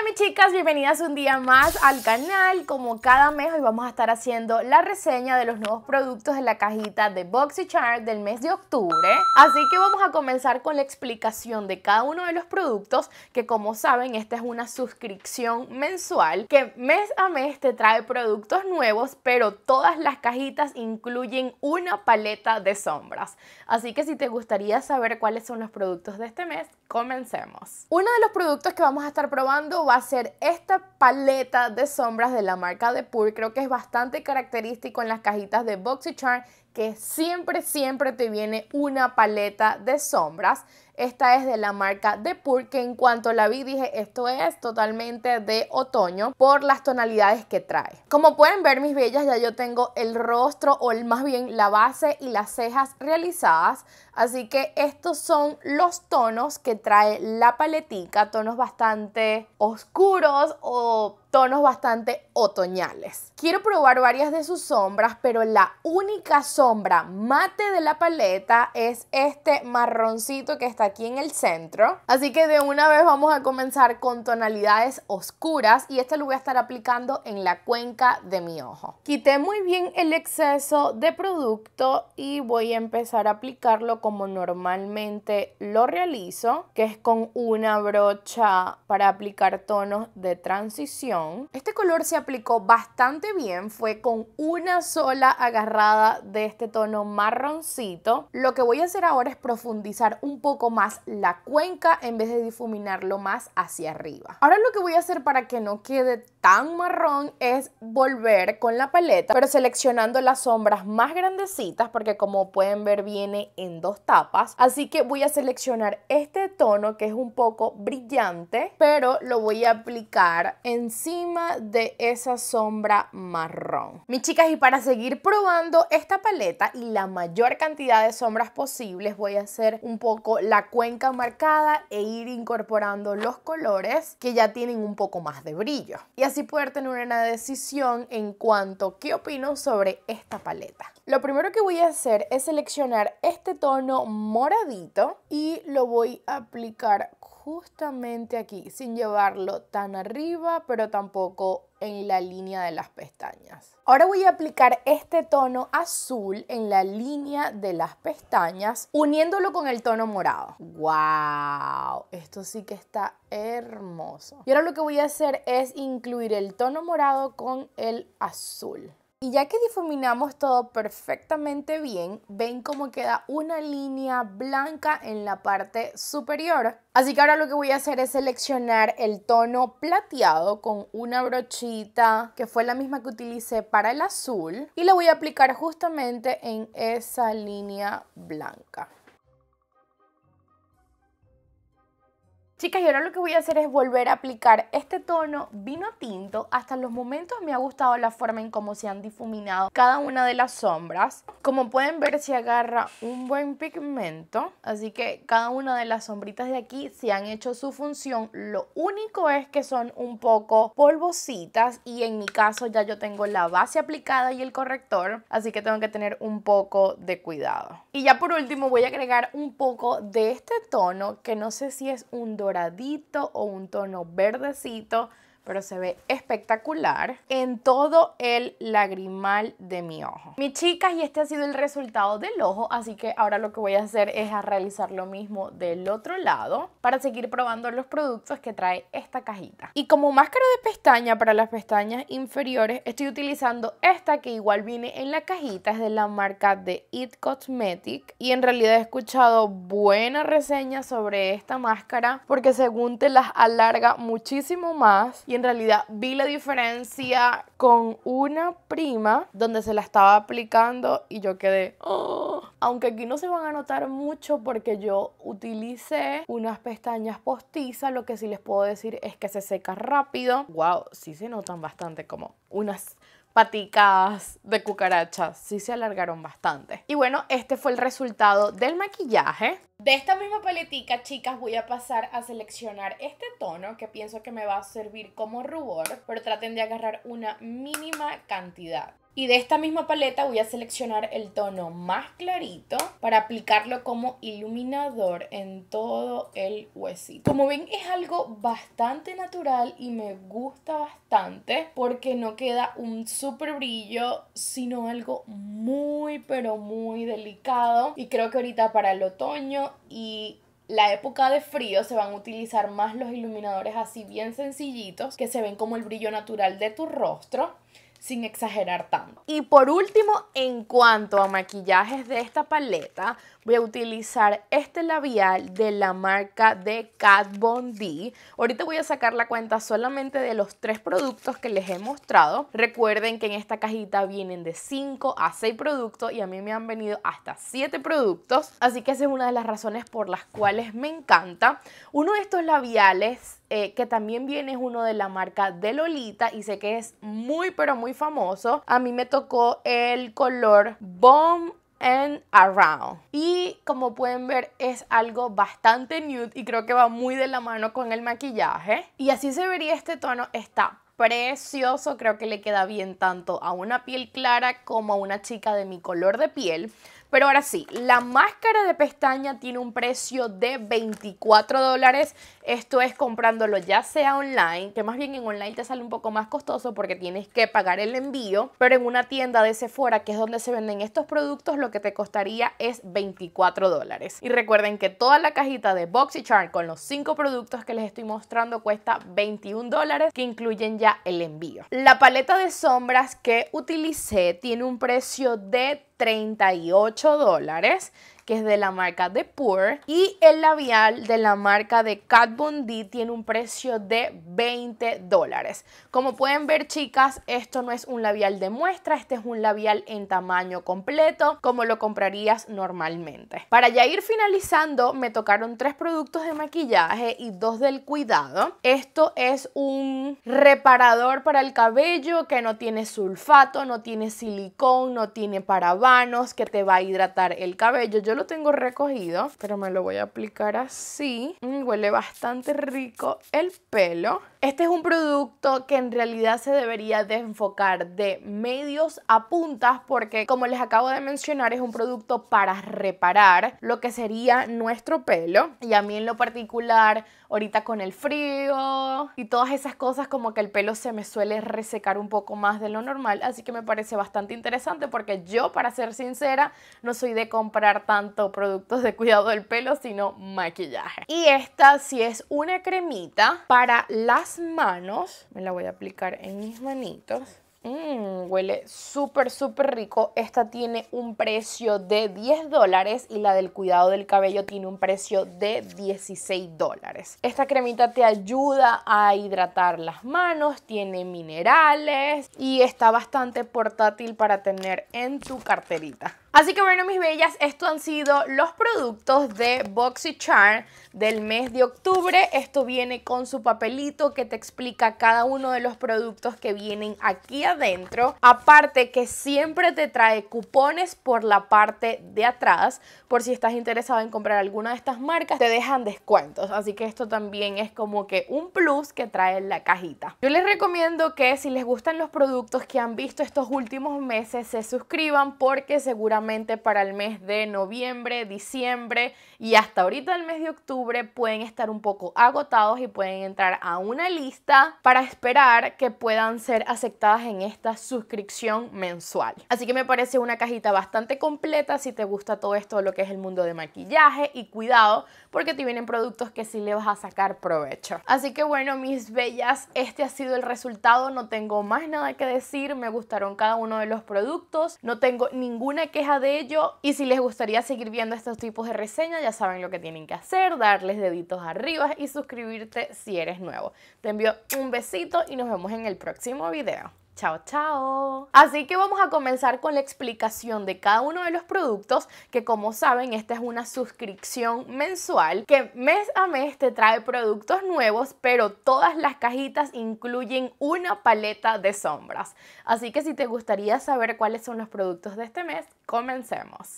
Hola mis chicas, bienvenidas un día más al canal. Como cada mes hoy vamos a estar haciendo la reseña de los nuevos productos de la cajita de BoxyCharm del mes de octubre. Así que vamos a comenzar con la explicación de cada uno de los productos que como saben esta es una suscripción mensual que mes a mes te trae productos nuevos pero todas las cajitas incluyen una paleta de sombras. Así que si te gustaría saber cuáles son los productos de este mes, Comencemos. Uno de los productos que vamos a estar probando va a ser esta paleta de sombras de la marca de Pur. Creo que es bastante característico en las cajitas de BoxyCharm que siempre, siempre te viene una paleta de sombras. Esta es de la marca de Pur, que en cuanto la vi dije, esto es totalmente de otoño por las tonalidades que trae. Como pueden ver, mis bellas, ya yo tengo el rostro o el, más bien la base y las cejas realizadas. Así que estos son los tonos que trae la paletica, tonos bastante oscuros o tonos bastante otoñales. Quiero probar varias de sus sombras, pero la única sombra mate de la paleta es este marroncito que está aquí en el centro. Así que de una vez vamos a comenzar con tonalidades oscuras y este lo voy a estar aplicando en la cuenca de mi ojo. Quité muy bien el exceso de producto y voy a empezar a aplicarlo como normalmente lo realizo, que es con una brocha para aplicar tonos de transición este color se aplicó bastante bien, fue con una sola agarrada de este tono marroncito. Lo que voy a hacer ahora es profundizar un poco más la cuenca en vez de difuminarlo más hacia arriba. Ahora lo que voy a hacer para que no quede tan marrón es volver con la paleta, pero seleccionando las sombras más grandecitas porque como pueden ver viene en dos tapas. Así que voy a seleccionar este tono que es un poco brillante, pero lo voy a aplicar encima de esa sombra marrón. Mis chicas, y para seguir probando esta paleta y la mayor cantidad de sombras posibles, voy a hacer un poco la cuenca marcada e ir incorporando los colores que ya tienen un poco más de brillo. Y así poder tener una decisión en cuanto qué opino sobre esta paleta. Lo primero que voy a hacer es seleccionar este tono moradito y lo voy a aplicar justamente aquí, sin llevarlo tan arriba, pero tampoco en la línea de las pestañas. Ahora voy a aplicar este tono azul en la línea de las pestañas, uniéndolo con el tono morado. ¡Wow! Esto sí que está hermoso. Y ahora lo que voy a hacer es incluir el tono morado con el azul. Y ya que difuminamos todo perfectamente bien, ven cómo queda una línea blanca en la parte superior. Así que ahora lo que voy a hacer es seleccionar el tono plateado con una brochita que fue la misma que utilicé para el azul y la voy a aplicar justamente en esa línea blanca. Chicas, y ahora lo que voy a hacer es volver a aplicar este tono vino tinto. Hasta los momentos me ha gustado la forma en cómo se han difuminado cada una de las sombras. Como pueden ver, se agarra un buen pigmento. Así que cada una de las sombritas de aquí se han hecho su función. Lo único es que son un poco polvositas y en mi caso ya yo tengo la base aplicada y el corrector. Así que tengo que tener un poco de cuidado. Y ya por último voy a agregar un poco de este tono que no sé si es un dorado doradito o un tono verdecito pero se ve espectacular en todo el lagrimal de mi ojo. Mis chicas, y este ha sido el resultado del ojo, así que ahora lo que voy a hacer es a realizar lo mismo del otro lado para seguir probando los productos que trae esta cajita. Y como máscara de pestaña para las pestañas inferiores, estoy utilizando esta que igual viene en la cajita, es de la marca de It Cosmetic y en realidad he escuchado buenas reseñas sobre esta máscara porque según te las alarga muchísimo más y en realidad vi la diferencia con una prima donde se la estaba aplicando y yo quedé, oh". aunque aquí no se van a notar mucho porque yo utilicé unas pestañas postizas, lo que sí les puedo decir es que se seca rápido. Wow, sí se notan bastante como unas paticas de cucarachas sí se alargaron bastante. Y bueno, este fue el resultado del maquillaje. De esta misma paletica, chicas, voy a pasar a seleccionar este tono que pienso que me va a servir como rubor, pero traten de agarrar una mínima cantidad. Y de esta misma paleta voy a seleccionar el tono más clarito para aplicarlo como iluminador en todo el huesito. Como ven es algo bastante natural y me gusta bastante porque no queda un super brillo sino algo muy pero muy delicado y creo que ahorita para el otoño y la época de frío se van a utilizar más los iluminadores así bien sencillitos que se ven como el brillo natural de tu rostro sin exagerar tanto. Y por último, en cuanto a maquillajes de esta paleta, voy a utilizar este labial de la marca de Kat Von D. Ahorita voy a sacar la cuenta solamente de los tres productos que les he mostrado. Recuerden que en esta cajita vienen de 5 a 6 productos y a mí me han venido hasta 7 productos. Así que esa es una de las razones por las cuales me encanta. Uno de estos labiales eh, que también viene es uno de la marca de Lolita y sé que es muy pero muy famoso. A mí me tocó el color Bomb and Around. Y como pueden ver es algo bastante nude y creo que va muy de la mano con el maquillaje. Y así se vería este tono, está precioso, creo que le queda bien tanto a una piel clara como a una chica de mi color de piel. Pero ahora sí, la máscara de pestaña tiene un precio de 24 dólares esto es comprándolo ya sea online, que más bien en online te sale un poco más costoso porque tienes que pagar el envío, pero en una tienda de Sephora, que es donde se venden estos productos, lo que te costaría es 24 dólares. Y recuerden que toda la cajita de BoxyCharm con los 5 productos que les estoy mostrando cuesta 21 dólares, que incluyen ya el envío. La paleta de sombras que utilicé tiene un precio de 38 dólares que es de la marca de Pur Y el labial de la marca de Kat Von D tiene un precio de 20 dólares. Como pueden ver, chicas, esto no es un labial de muestra, este es un labial en tamaño completo, como lo comprarías normalmente. Para ya ir finalizando, me tocaron tres productos de maquillaje y dos del cuidado. Esto es un reparador para el cabello que no tiene sulfato, no tiene silicón, no tiene parabanos, que te va a hidratar el cabello. Yo lo tengo recogido, pero me lo voy a aplicar así. Mm, huele bastante rico el pelo. Este es un producto que en realidad se debería desenfocar de medios a puntas porque como les acabo de mencionar es un producto para reparar lo que sería nuestro pelo y a mí en lo particular ahorita con el frío y todas esas cosas como que el pelo se me suele resecar un poco más de lo normal, así que me parece bastante interesante porque yo, para ser sincera, no soy de comprar tanto productos de cuidado del pelo, sino maquillaje. Y esta sí es una cremita para las manos, me la voy a aplicar en mis manitos Mm, huele súper, súper rico. Esta tiene un precio de 10 dólares y la del cuidado del cabello tiene un precio de 16 dólares. Esta cremita te ayuda a hidratar las manos, tiene minerales y está bastante portátil para tener en tu carterita. Así que bueno, mis bellas, estos han sido los productos de BoxyCharm del mes de octubre. Esto viene con su papelito que te explica cada uno de los productos que vienen aquí adentro. Aparte que siempre te trae cupones por la parte de atrás, por si estás interesado en comprar alguna de estas marcas, te dejan descuentos. Así que esto también es como que un plus que trae la cajita. Yo les recomiendo que si les gustan los productos que han visto estos últimos meses, se suscriban porque seguramente para el mes de noviembre, diciembre y hasta ahorita el mes de octubre pueden estar un poco agotados y pueden entrar a una lista para esperar que puedan ser aceptadas en esta suscripción mensual. Así que me parece una cajita bastante completa si te gusta todo esto lo que es el mundo de maquillaje y cuidado porque te vienen productos que si le vas a sacar provecho. Así que bueno, mis bellas, este ha sido el resultado, no tengo más nada que decir, me gustaron cada uno de los productos, no tengo ninguna queja de ello y si les gustaría seguir viendo estos tipos de reseñas ya saben lo que tienen que hacer, darles deditos arriba y suscribirte si eres nuevo. Te envío un besito y nos vemos en el próximo video. Chao, chao. Así que vamos a comenzar con la explicación de cada uno de los productos, que como saben, esta es una suscripción mensual que mes a mes te trae productos nuevos, pero todas las cajitas incluyen una paleta de sombras. Así que si te gustaría saber cuáles son los productos de este mes, comencemos.